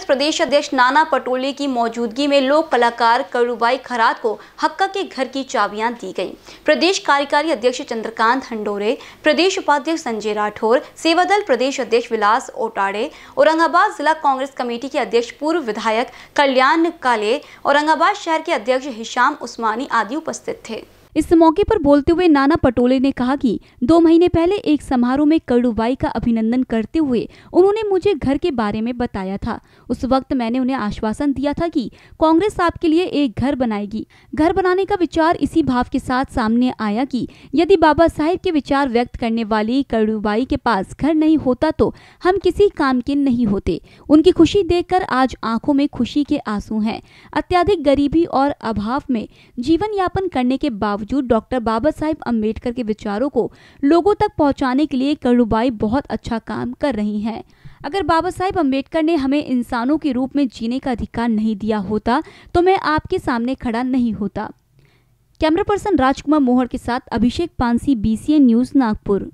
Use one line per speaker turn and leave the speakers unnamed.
कांग्रेस प्रदेश अध्यक्ष नाना पटोले की मौजूदगी में लोक कलाकार करुबाई खरात को हक्का के घर की चाबियां दी गईं। प्रदेश कार्यकारी अध्यक्ष चंद्रकांत हंडोरे प्रदेश उपाध्यक्ष संजय राठौर सेवादल प्रदेश अध्यक्ष विलास ओटाड़े औरंगाबाद जिला कांग्रेस कमेटी के अध्यक्ष पूर्व विधायक कल्याण काले औरंगाबाद शहर के अध्यक्ष हिशाम उस्मानी आदि उपस्थित थे इस मौके पर बोलते हुए नाना पटोले ने कहा कि दो महीने पहले एक समारोह में कड़ूबाई का अभिनंदन करते हुए उन्होंने मुझे घर के बारे में बताया था उस वक्त मैंने उन्हें आश्वासन दिया था कि कांग्रेस आपके लिए एक घर बनाएगी घर बनाने का विचार इसी भाव के साथ सामने आया कि यदि बाबा साहेब के विचार व्यक्त करने वाली कड़ूबाई के पास घर नहीं होता तो हम किसी काम के नहीं होते उनकी खुशी देख आज आंखों में खुशी के आंसू है अत्याधिक गरीबी और अभाव में जीवन यापन करने के बावजूद बावजूद डॉक्टर बाबा साहेब अम्बेडकर के विचारों को लोगों तक पहुंचाने के लिए करुबाई बहुत अच्छा काम कर रही हैं अगर बाबा साहेब अम्बेडकर ने हमें इंसानों के रूप में जीने का अधिकार नहीं दिया होता तो मैं आपके सामने खड़ा नहीं होता कैमरा पर्सन राजकुमार मोहर के साथ अभिषेक पानसी बी न्यूज नागपुर